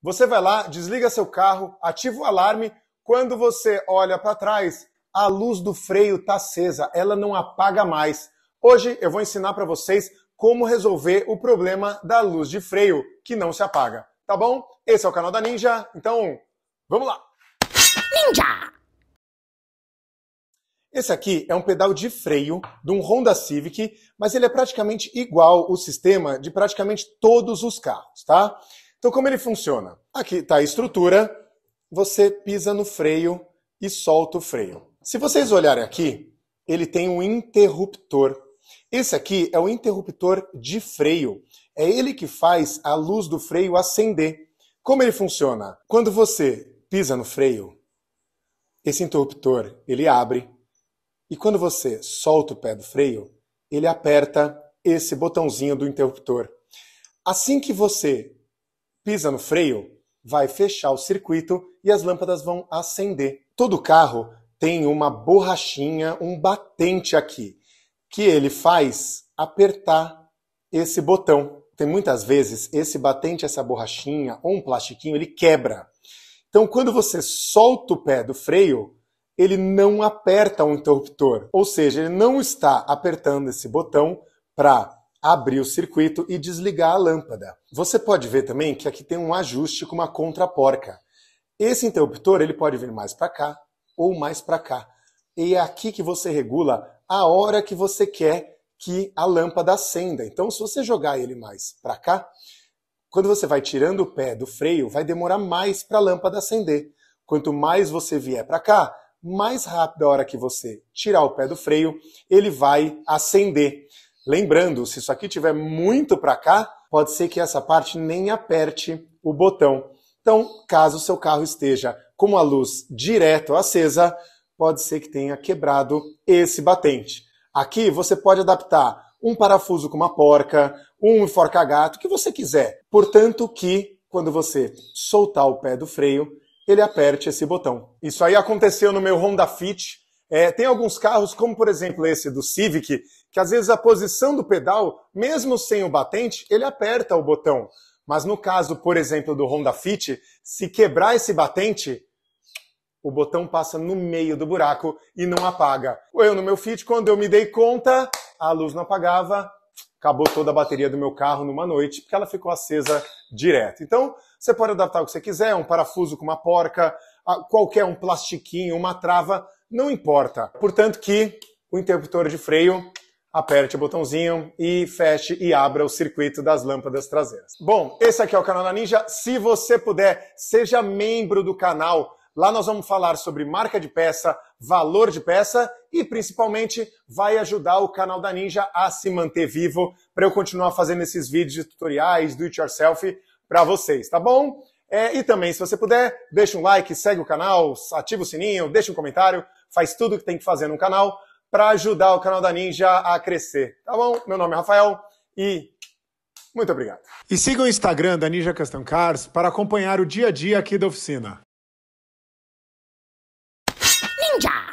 Você vai lá, desliga seu carro, ativa o alarme. Quando você olha para trás, a luz do freio está acesa, ela não apaga mais. Hoje eu vou ensinar para vocês como resolver o problema da luz de freio que não se apaga. Tá bom? Esse é o canal da Ninja, então vamos lá! Ninja! Esse aqui é um pedal de freio de um Honda Civic, mas ele é praticamente igual o sistema de praticamente todos os carros, tá? Então, como ele funciona? Aqui está a estrutura, você pisa no freio e solta o freio. Se vocês olharem aqui, ele tem um interruptor. Esse aqui é o interruptor de freio. É ele que faz a luz do freio acender. Como ele funciona? Quando você pisa no freio, esse interruptor ele abre e quando você solta o pé do freio, ele aperta esse botãozinho do interruptor. Assim que você pisa no freio, vai fechar o circuito e as lâmpadas vão acender. Todo carro tem uma borrachinha, um batente aqui, que ele faz apertar esse botão. Tem muitas vezes esse batente, essa borrachinha ou um plastiquinho, ele quebra. Então, quando você solta o pé do freio, ele não aperta o interruptor, ou seja, ele não está apertando esse botão para abrir o circuito e desligar a lâmpada. Você pode ver também que aqui tem um ajuste com uma contraporca. Esse interruptor ele pode vir mais para cá ou mais para cá. E é aqui que você regula a hora que você quer que a lâmpada acenda. Então, se você jogar ele mais para cá, quando você vai tirando o pé do freio, vai demorar mais para a lâmpada acender. Quanto mais você vier para cá, mais rápido a hora que você tirar o pé do freio, ele vai acender. Lembrando, se isso aqui tiver muito para cá, pode ser que essa parte nem aperte o botão. Então, caso o seu carro esteja com a luz direto acesa, pode ser que tenha quebrado esse batente. Aqui você pode adaptar um parafuso com uma porca, um enforca-gato, o que você quiser. Portanto que, quando você soltar o pé do freio, ele aperte esse botão. Isso aí aconteceu no meu Honda Fit, é, tem alguns carros, como por exemplo esse do Civic, que às vezes a posição do pedal, mesmo sem o batente, ele aperta o botão. Mas no caso, por exemplo, do Honda Fit, se quebrar esse batente, o botão passa no meio do buraco e não apaga. Eu no meu Fit, quando eu me dei conta, a luz não apagava, acabou toda a bateria do meu carro numa noite, porque ela ficou acesa direto. Então, você pode adaptar o que você quiser, um parafuso com uma porca, qualquer um plastiquinho, uma trava, não importa. Portanto que o interruptor de freio aperte o botãozinho e feche e abra o circuito das lâmpadas traseiras. Bom, esse aqui é o canal da Ninja. Se você puder, seja membro do canal. Lá nós vamos falar sobre marca de peça, valor de peça e principalmente vai ajudar o canal da Ninja a se manter vivo para eu continuar fazendo esses vídeos de tutoriais do it yourself para vocês, tá bom? É, e também, se você puder, deixa um like, segue o canal, ativa o sininho, deixa um comentário, faz tudo o que tem que fazer no canal para ajudar o canal da Ninja a crescer. Tá bom? Meu nome é Rafael e muito obrigado. E siga o Instagram da Ninja Custom Cars para acompanhar o dia a dia aqui da oficina. Ninja!